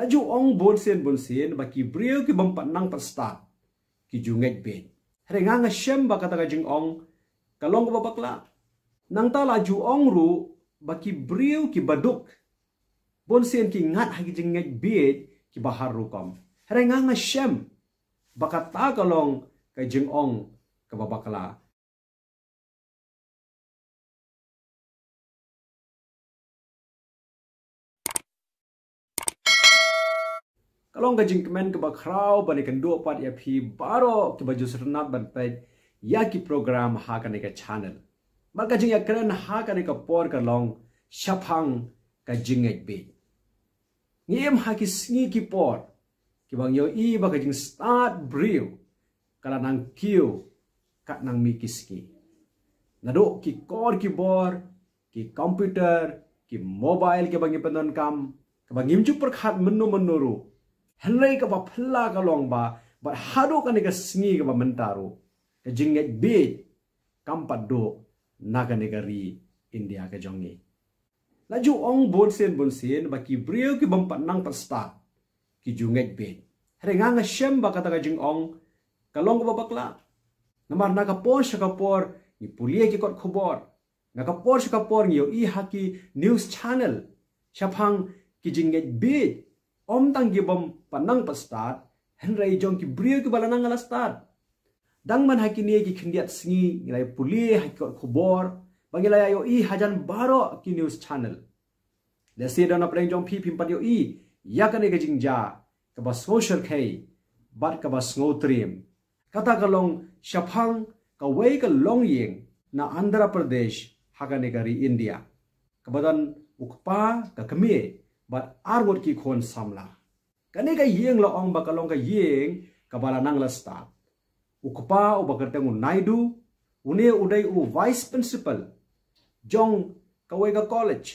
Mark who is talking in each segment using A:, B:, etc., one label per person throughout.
A: Laju ong bonsen bonsen baki brio ki bampat nang perstat ki junget ben. Hari nga ngasem ba kata kajing ong kalong ko babakla. Nang ta laju ong ru baki brio ki baduk bonsen ki ngat hagi jenget bed ki bahar rukam. Hari nga ngasem ba kata kalong kajing ong kababakla. Kalau nggak jengkemen ke bakrau, balik ke dua part ya pi baru ke baju serenap ban pet ya ki program hakan ke channel. Maka jeng ya keren hakan ke por ke long syapang ke jeng ek be. Ngiem haki sengi ki por ki bang yo i baka jeng start brio kala nang kiu kat nang mi ki sengi. Nado ki kor ki bor ki komputer ki mobile ke bangi penon kam ke bangi mencuk perkhat menu menuru helai ka ba phla ka long ba but haro ka ne ka singi ka ba mentaro ka jinget be do na ka ri india ka jongi la ju ong bon sen bon sen ba ki brio ki pat nang pat sta ki junget be re nga nga shem ba ka ta ka jing ong ka long ba bakla na mar na ka por sha ni pulie ki kot khobor na ka por sha ni yo i ha news channel chapang ki jinget beat om tang gibom panang pastat hen rai jong ki brio ki balanang ala stat dang man hakini ki khindiat singi ngai puli hakor khobor bagila yo i hajan baro ki news channel le se dona prang jong pi pim patyo i yakane ge jingja ka ba social kai bar ka ba snotrim kata ka long shaphang ka wei ka long yeng na andhra pradesh hakane gari india ka badan ukpa ka kemie but arwot ki khon samla kane ka yeng la ong ba kalong ka yeng ka bala nang la sta ukpa u ba kerteng u naidu une udai u vice principal jong ka we ka college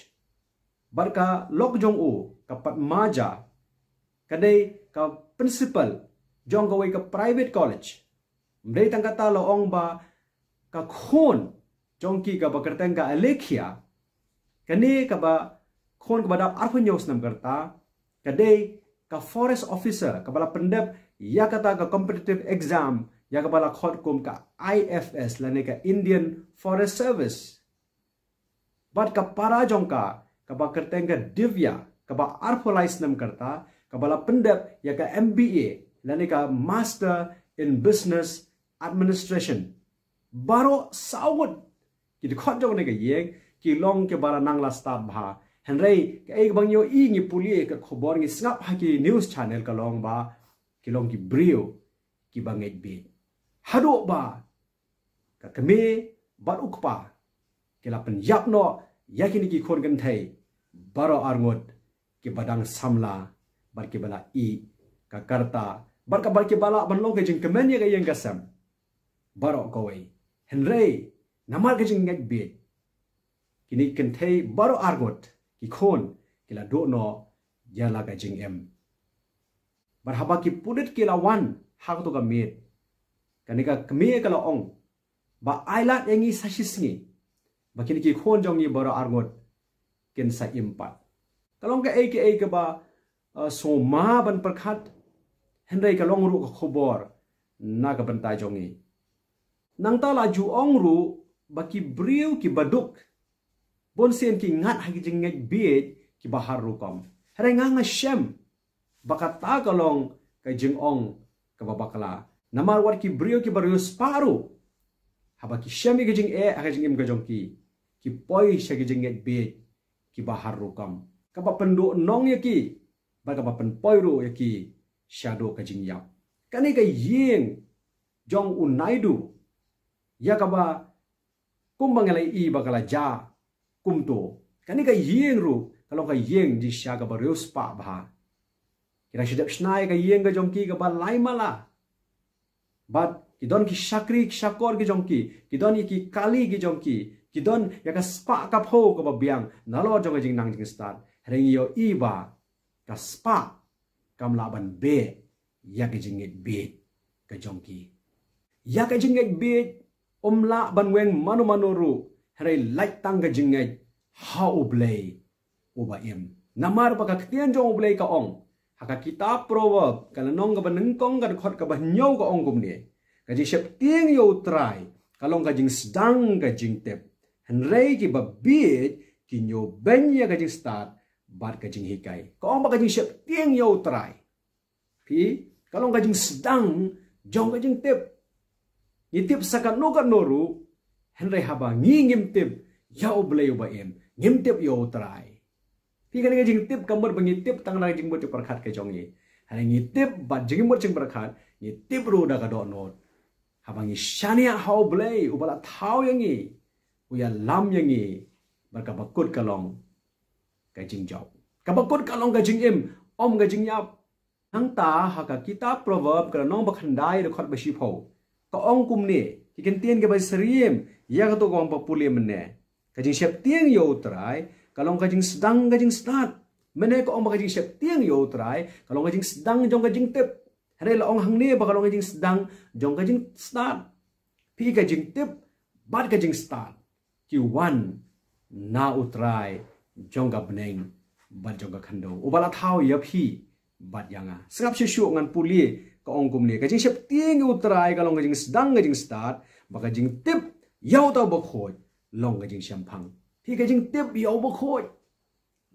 A: bar ka lok jong u ka pat maja kane ka principal jong ka we ka private college mrei tang ka ta la ong ba ka khon jong ki ka ba kerteng ka alekhia kane ka ba kon kepada Arfenyos Nemberta, kedai ke forest officer, kepala pendep, ya kata ke competitive exam, ya kepala khotkum ke IFS, lani ke Indian Forest Service. Bat ke para jongka, kepala kerteng ke Divya, kepala Arfolais Nemberta, kepala pendep, ya ke MBA, lani ke Master in Business Administration. Baru sawut, kita khotkum ni ke yeng, ki long ke bara nang lah stabha. Henry, ka ek bang yo i ngi puli e ka khobor ngi snap ha news channel ka long ba ki long ki brio ki banget bi hado ba ka kame bar ukpa ki la pen yap no yakini ki khon gan thai baro argot ki badang samla bar ki bala i ka karta bar ka bar ki bala ban long ke jing kemen ye ga yeng kasam baro ko wei henrei namar ke jing ngak bi kini kentai baro argot ki khon ki la do no ya la ga jing em bar haba ki pudit ki la wan ha to ga kanika kme ka ong ba ai la engi sa shi singi ba ki ki khon jong ni bar argot ken sa impact kalong ka ek ek ba so ban prakhat hendai ka long ru kubor nak bentai ka ni nang talaju la ju ong ru ba ki brew baduk bon sen ki ngat hagi jengat biet ki bahar rukam. Hari nga nga shem, baka tagalong kay jeng ong kababakla. Namar war ki brio ki baryo sparo, haba ki shem ika jeng e, haka jeng im gajong ki, ki poy siya ki jengat biet ki bahar rukam. Kapapendo nong ya ki, baka papenpoyro ya ki, shadow ka jeng yap. Kani kay ying, jong unaidu, ya kaba kumbang ngalai i bakala jah, kumto kani ka yeng ru kalong ka yeng di sya ka ba reus pa ba kira sidap snai ka yeng ka jongki ka ba lai mala bat kidon ki sakri ki ki jongki kidon ki kali ki jongki kidon ya ka spa ka pho ka ba biang nalo jong jing nang jing star reng yo iba ka spa kam ban be ya ki jinget be ka jongki ya ka jinget be om la ban weng manu manu ru hrei light tangga jingai ha oblei oba em namar baka ktian jong oblei ka ong haka kita proverb kala nong ga beneng kong ga khot ka banyau ka ong kumne, kaji ka ji yo try, kalong ka jing sedang ka jing tep hrei ki ba biet ki nyo benya ka jing start bar ka jing hikai ka ong ba ka jing shep tieng yo try, pi kalong ka jing sedang, jong ka jing tep Itip sakat nukat noru, henry haba ngi ngim tip yau blay ba em ngim tip yo trai ti ga ngi tip kamar bangi tip tang la jing bo tip prakhat ke jong ni hari ngi tip ba jing bo jing prakhat ngi tip ro da ga do no haba ngi shani ya hau blay u bala thau yang ngi u lam yang ngi ba bakut kalong ka jing jong ka bakut kalong ka jing em om ga jing yap ทั้งตาหากกิตาประวบกระนองบัคันได้รือคอดบชีพเขาก็องคุมเนี่ Ikan ya tiang tien seriem ya ka to gom pulih mana? ka siap tiang tien yo kalau kalong ka sedang ka start mana ko om ka siap tiang tien yo kalau kalong ka sedang jong ka tip hari la orang hang ne ba kalong sedang jong ka start pi ka tip bad ka start ki na utrai jong ka bneng ba jong ka khando ubala ya phi bad yanga ah. sngap shu ngan pulih kaong kumni ka jing sip tieng u trai ka long jing sdang ka jing start ba ka jing tip yau ta ba khoi long ka jing sham phang ti ka jing tip yau ba khoi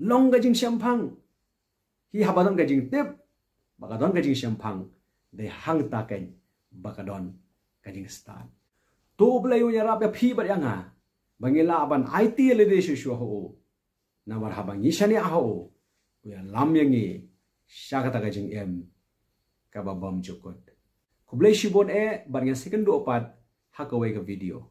A: long ka jing sham phang hi ha ba dong ka jing tip ba ka dong ka jing sham phang de hang ta ken ba ka don ka jing start to blayu ya rap ya phi ba ya nga bangila ban it le de shu shu ho na war ha bang ni a ho ku ya lam yang ni sha ka ta ka jing em kababam jokot. Kublai shibon e, bagian second dua opat, hakaway ke video.